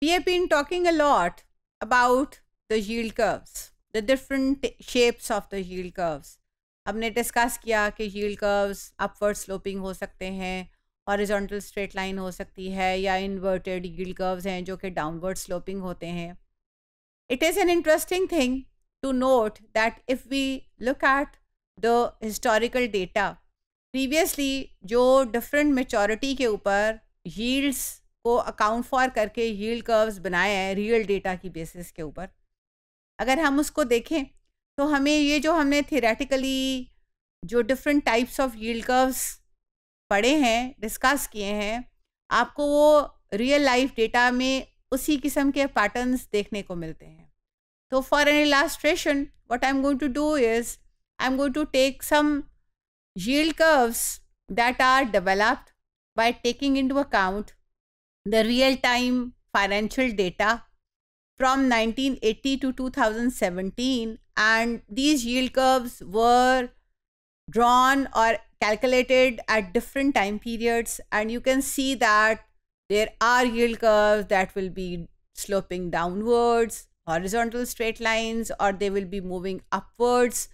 We have been talking a lot about the yield curves, the different shapes of the yield curves. हमने discuss किया कि yield curves upward sloping हो सकते हैं horizontal straight line हो सकती है या इन्वर्टेड यील्ड कर्व्स हैं जो कि डाउनवर्ड स्लोपिंग होते हैं it is an interesting thing to note that if we look at the historical data previously जो डिफरेंट मेचोरिटी के ऊपर यील्ड्स को अकाउंट फॉर करके यील्ड कर्व्स बनाए हैं रियल डेटा की बेसिस के ऊपर अगर हम उसको देखें तो हमें ये जो हमने थेरेटिकली जो different types of yield curves पढ़े हैं डिस्कस किए हैं आपको वो रियल लाइफ डेटा में उसी किस्म के पैटर्न्स देखने को मिलते हैं तो for an illustration what I am going to do is I am going to take some yield curves that are developed by taking into account the real time financial data from 1980 to 2017 and these yield curves were drawn or calculated at different time periods and you can see that there are yield curves that will be sloping downwards horizontal straight lines or they will be moving upwards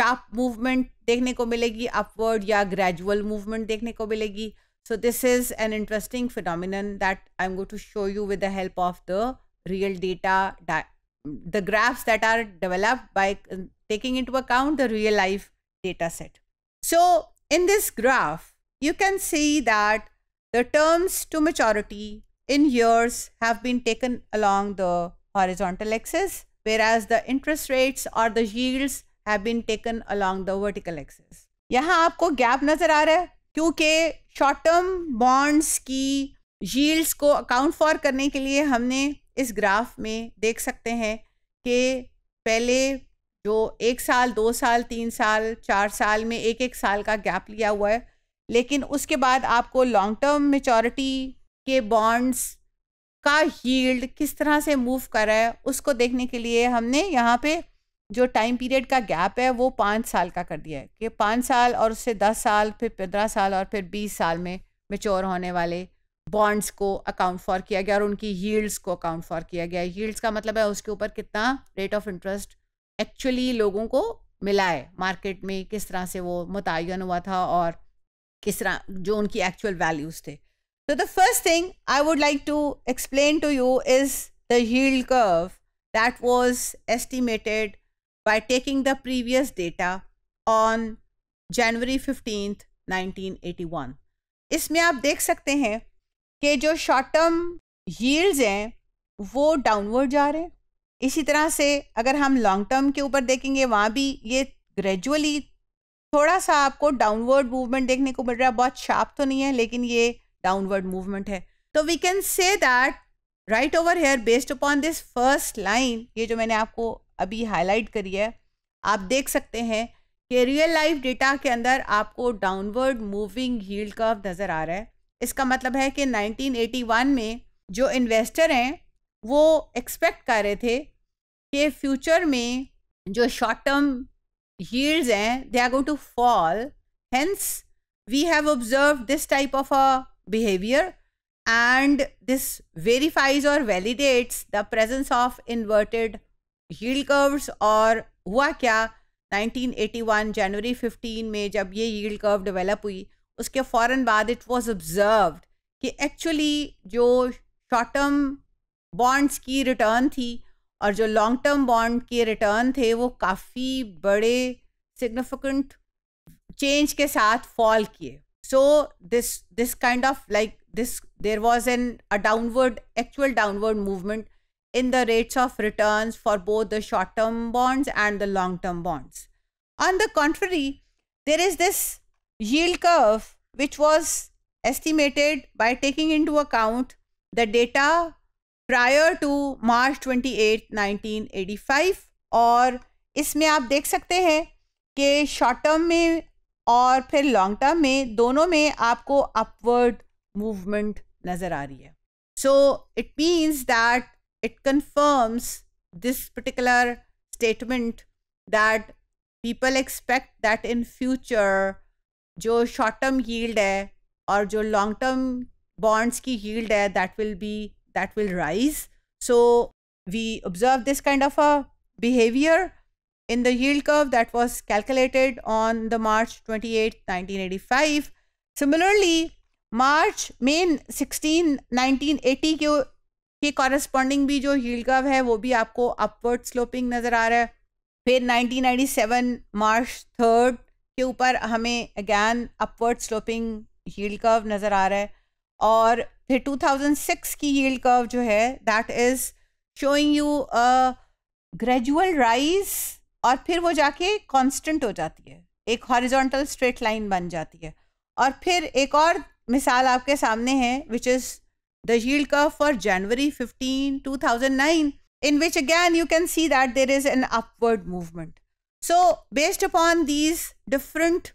sharp movement देखने को मिलेगी upward या gradual movement देखने so this is an interesting phenomenon that I'm going to show you with the help of the real data, the graphs that are developed by uh, taking into account the real life data set. So in this graph, you can see that the terms to maturity in years have been taken along the horizontal axis, whereas the interest rates or the yields have been taken along the vertical axis. यहाँ आपको gap नजर आ रहा है क्योंकि short term bonds की yields को account for करने के लिए हमने इस ग्राफ में देख सकते हैं कि पहले जो एक साल दो साल तीन साल चार साल में एक एक साल का गैप लिया हुआ है लेकिन उसके बाद आपको लॉन्ग टर्म मेचोरिटी के बॉन्ड्स का यील्ड किस तरह से मूव कर रहा है उसको देखने के लिए हमने यहाँ पे जो टाइम पीरियड का गैप है वो पाँच साल का कर दिया है कि पाँच साल और उससे दस साल फिर पंद्रह साल और फिर बीस साल में मेच्योर होने वाले बॉन्ड्स को अकाउंट फॉर किया गया और उनकी यील्ड्स को अकाउंट फॉर किया गया यील्ड्स का मतलब है उसके ऊपर कितना रेट ऑफ इंटरेस्ट एक्चुअली लोगों को मिला है मार्केट में किस तरह से वो मुतन हुआ था और किस तरह जो उनकी एक्चुअल वैल्यूज़ थे तो the first thing I would like to explain to you is the yield curve that was estimated by taking the previous data on January 15th, 1981 इसमें आप देख सकते हैं कि जो शॉर्ट टर्म यील्ड्स हैं वो डाउनवर्ड जा रहे हैं इसी तरह से अगर हम लॉन्ग टर्म के ऊपर देखेंगे वहाँ भी ये ग्रेजुअली थोड़ा सा आपको डाउनवर्ड मूवमेंट देखने को मिल रहा है बहुत शार्प तो नहीं है लेकिन ये डाउनवर्ड मूवमेंट है तो we can say that right over here based upon this first line ये जो मैंने आपको अभी हाईलाइट करी है आप देख सकते हैं कि रियल लाइफ डेटा के अंदर आपको डाउनवर्ड मूविंग हील कर्व नज़र आ रहा है इसका मतलब है कि 1981 में जो इन्वेस्टर हैं वो एक्सपेक्ट कर रहे थे कि फ्यूचर में जो शॉर्ट टर्म हील्स हैं they are go to fall hence we have observe this type of a behaviour and this verifies or validates the presence of inverted yield curves or हुआ क्या 1981 जनवरी 15 में जब ये yield curve develop हुई उसके फ़ौरन बाद it was observed कि actually जो short term bonds की return थी और जो long term bond के return थे वो काफ़ी बड़े significant change के साथ fall किए so this this kind of like this there was an a downward actual downward movement in the rates of returns for both the short term bonds and the long term bonds on the contrary there is this yield curve which was estimated by taking into account the data prior to march 28 1985 or isme aap dekh sakte hain ke short term mein और फिर long term में दोनों में आपको upward movement nazar aa so it means that it confirms this particular statement that people expect that in future jo short term yield hai aur jo long term bonds ki yield hai that will be that will rise so we observe this kind of a behavior in the yield curve that was calculated on the march 28 1985 similarly March मेन sixteen nineteen eighty के के corresponding भी जो heal है वो भी आपको upward sloping नज़र आ रहा है फिर 1997 मार्च थर्ड के ऊपर हमें again upward sloping yield curve नज़र आ रहा है और फिर 2006 की हील्ड कर्व जो है that is showing you a gradual rise और फिर वो जाके कांस्टेंट हो जाती है एक हॉरिजॉन्टल स्ट्रेट लाइन बन जाती है और फिर एक और मिसाल आपके सामने है विच इज़ दील कर for January fifteen two thousand nine in which again you can see that there is an upward movement so based upon these different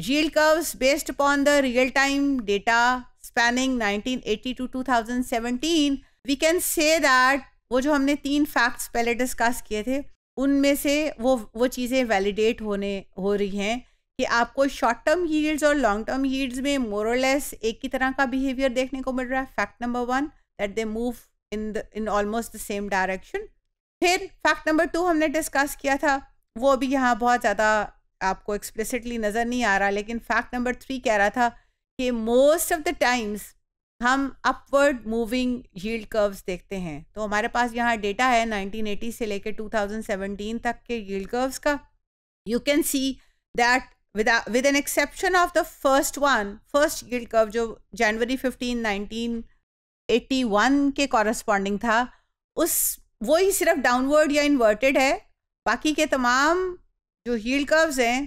zeal curves based upon the real time data spanning nineteen eighty two two thousand seventeen we can say that वो जो हमने तीन facts पहले discuss किए थे उनमें से वो वो चीज़ें वैलिडेट होने हो रही हैं कि आपको शॉर्ट टर्म यील्ड्स और लॉन्ग टर्म यील्ड्स में लेस एक ही तरह का बिहेवियर देखने को मिल रहा है fact number one that they move in the in almost the same direction फिर फैक्ट नंबर टू हमने डिस्कस किया था वो अभी यहाँ बहुत ज़्यादा आपको एक्सप्लिसिटली नज़र नहीं आ रहा लेकिन फैक्ट नंबर थ्री कह रहा था कि मोस्ट ऑफ द टाइम्स हम अपवर्ड मूविंग यील्ड कर्व्स देखते हैं तो हमारे पास यहाँ डेटा है 1980 से लेकर 2017 तक के यील्ड कर्व्स का you can see that without with an exception of the first one first yield curve jo january 15 1981 ke corresponding tha us wo hi sirf downward ya inverted hai baki ke the jo yield curves hain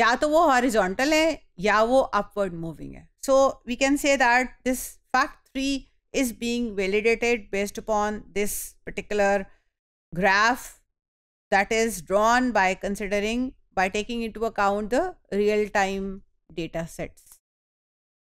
ya to horizontal hain ya upward moving hai so we can say that this fact 3 is being validated based upon this particular graph that is drawn by considering by taking into account the real time data sets.